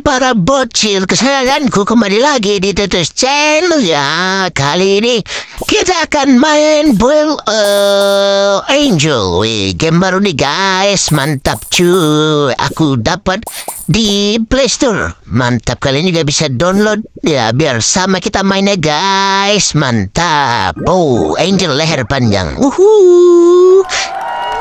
para bocil, kesayanganku kembali lagi di Tetes Channel ya. Kali ini kita akan main Build uh, eh, Angel. Wih, game baru nih guys, mantap cuy. Aku dapat di Play Mantap, kalian juga bisa download ya biar sama kita mainnya guys. Mantap. Oh, Angel leher panjang. uhuh,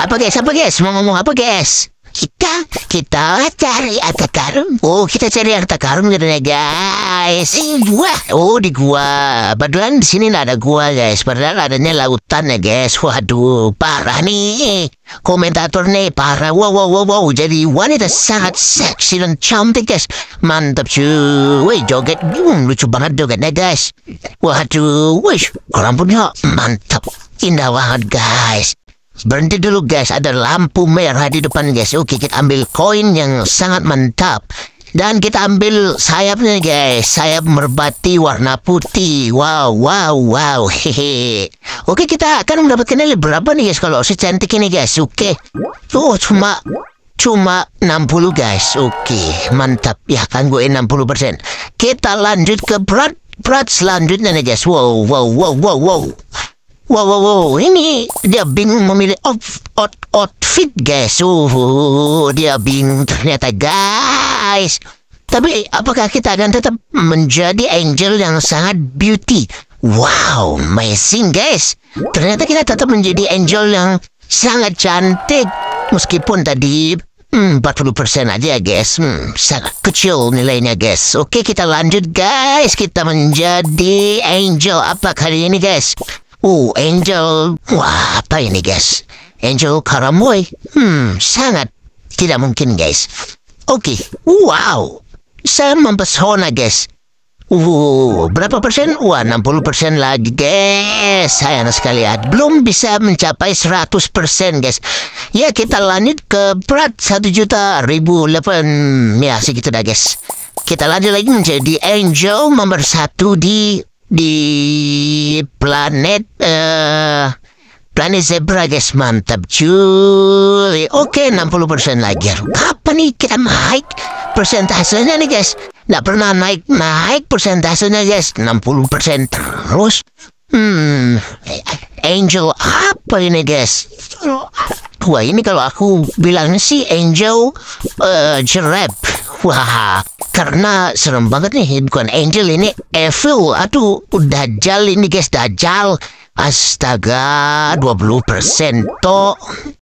Apa guys? Apa guys? Mau ngomong apa guys? kita kita cari harta karun oh kita cari harta karun katanya guys ini gua oh di gua padahal di sini ada gua guys padahal adanya lautan ya guys waduh parah nih komentator nih parah wow wow wow wow jadi wanita sangat seksi dan cantik guys mantap cuy woi joget hmm, lucu banget jogetnya guys waduh wih kurang punya mantap indah banget guys Berhenti dulu guys, ada lampu merah di depan guys. Oke, kita ambil koin yang sangat mantap. Dan kita ambil sayapnya guys, sayap merpati warna putih. Wow, wow, wow. Hehe. Oke, kita akan mendapatkan nilai berapa nih guys kalau cantik ini guys. Oke. Tuh oh, cuma cuma 60 guys. Oke, mantap. Ya kan gue 60%. Kita lanjut ke brat brat selanjutnya nih guys. Wow, wow, wow, wow, wow. Wow, wow, wow, ini dia bingung memilih outfit, out, outfit guys. Uh, dia bingung ternyata guys. Tapi apakah kita akan tetap menjadi angel yang sangat beauty? Wow, amazing guys. Ternyata kita tetap menjadi angel yang sangat cantik. Meskipun tadi hmm, 40% aja guys. Hmm, sangat kecil nilainya guys. Oke, kita lanjut guys. Kita menjadi angel apa kali ini guys? Oh, Angel. Wah, apa ini, guys? Angel Karamoy. Hmm, sangat tidak mungkin, guys. Oke, okay. wow. Saya mempesona, guys. Uh, berapa persen? Wah, 60 persen lagi, guys. Sayang sekali ya. Belum bisa mencapai 100 persen, guys. Ya, kita lanjut ke berat 1 juta ribu delapan. Hmm, ya, segitu dah, guys. Kita lanjut lagi menjadi Angel nomor 1 di di planet uh, planet zebra guys mantap cuy oke okay, 60% lagi kapan nih kita naik persentasenya nih guys nggak pernah naik naik persentasenya guys 60% terus hmm angel apa ini guys wah ini kalau aku bilang sih angel uh, eh, jerep Wah, karena serem banget nih bukan Angel ini Evil. Aduh, udah jali ini guys, dajal Astaga, 20% toh.